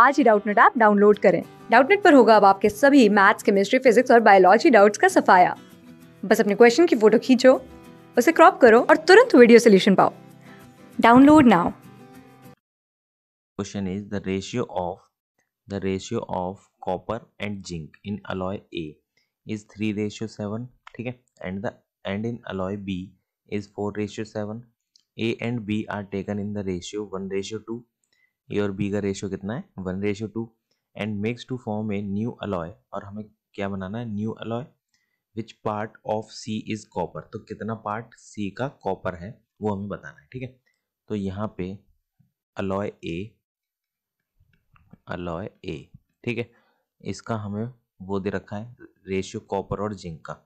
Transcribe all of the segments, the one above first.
आज ही Doubtnut app download करें डाउटनेट पर होगा अब आपके सभी मैथ्स केमिस्ट्री फिजिक्स और बायोलॉजी डाउट्स का सफाया बस अपने क्वेश्चन की फोटो खींचो उसे क्रॉप करो और तुरंत वीडियो सोल्यूशन पाओ download now question is the ratio of the ratio of copper and zinc in alloy A is three ratio seven ठीक है and the and in alloy B is four ratio seven A and B are taken in the ratio one ratio two A और B का ratio कितना है one ratio two and mix to form a new alloy और हमें क्या बनाना है new alloy which part of C is copper तो कितना पार्ट सी का कॉपर है वो हमें बताना है ठीक है तो यहाँ पे अलॉय ए अलॉय ए ठीक है इसका हमें वो दे रखा है रेशियो कॉपर और जिंक का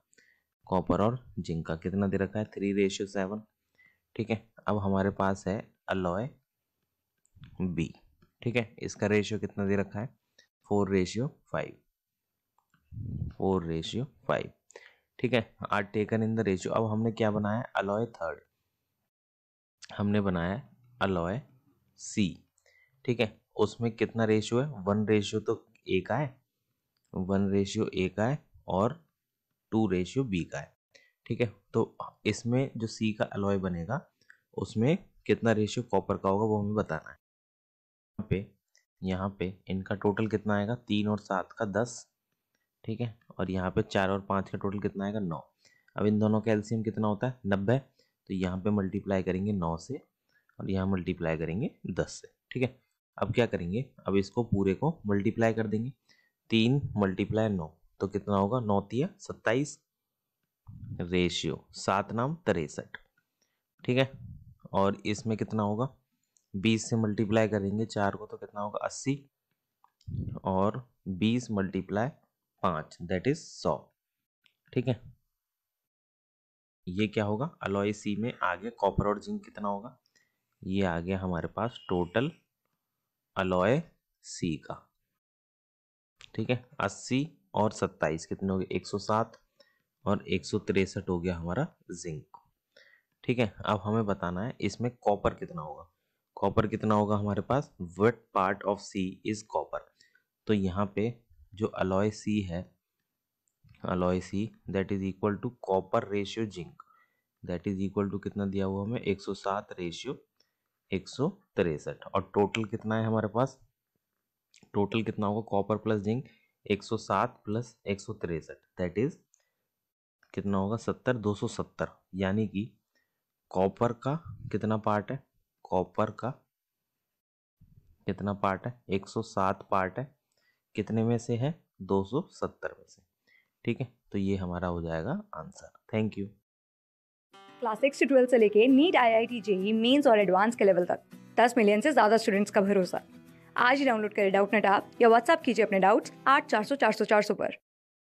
कॉपर और जिंक का कितना दे रखा है थ्री रेशियो सेवन ठीक है अब हमारे पास है अलॉय बी ठीक है इसका रेशियो कितना दे रखा है four ratio five four ratio five ठीक है are taken in the ratio अब हमने क्या बनाया अलॉय थर्ड हमने बनाया अलॉय सी ठीक है उसमें कितना रेशियो है वन रेशियो तो ए का है वन रेशियो ए का है और टू रेशियो बी का है ठीक है तो इसमें जो सी का अलॉय बनेगा उसमें कितना रेशियो कॉपर का होगा वो हमें बताना है यहाँ पे यहाँ पे इनका टोटल कितना आएगा तीन और सात का दस ठीक है और यहाँ पे चार और पाँच का टोटल कितना आएगा नौ अब इन दोनों का एल्सीयम कितना होता है नब्बे तो यहाँ पे मल्टीप्लाई करेंगे नौ से और यहाँ मल्टीप्लाई करेंगे दस से ठीक है अब क्या करेंगे अब इसको पूरे को मल्टीप्लाई कर देंगे तीन मल्टीप्लाई नौ तो कितना होगा नौ तिया सत्ताईस रेशियो सात नाम तिरसठ ठीक है और इसमें कितना होगा बीस से मल्टीप्लाई करेंगे चार को तो कितना होगा अस्सी और बीस मल्टीप्लाई पाँच दैट इज सौ ठीक है ये क्या होगा अलॉय सी में आगे कॉपर और जिंक कितना होगा ये आ गया हमारे पास टोटल अलॉय सी का ठीक है अस्सी और सत्ताईस कितने हो गए एक सौ सात और एक सौ तिरसठ हो गया हमारा जिंक ठीक है अब हमें बताना है इसमें कॉपर कितना होगा कॉपर कितना होगा हमारे पास what part of C is copper तो यहाँ पे जो अलॉय सी है alloy C that is equal to copper ratio zinc that is equal to कितना दिया हुआ हमें 107 रेशियो एक और टोटल कितना है हमारे पास टोटल कितना होगा कॉपर प्लस जिंक 107 प्लस एक दैट इज कितना होगा 70 270 यानी कि कॉपर का कितना पार्ट है कॉपर का कितना पार्ट है 107 पार्ट है कितने में से है 270 में से ठीक है तो ये हमारा हो जाएगा answer thank you class six से ट्वेल्थ से लेके NEET I I T JEE mains और एडवांस के लेवल तक 10 मिलियन से ज़्यादा स्टूडेंट्स का भरोसा आज ही डाउनलोड करें डाउट नेट आप या व्हाट्सअप कीजिए अपने डाउट्स आठ चार सौ चार सौ चार सौ पर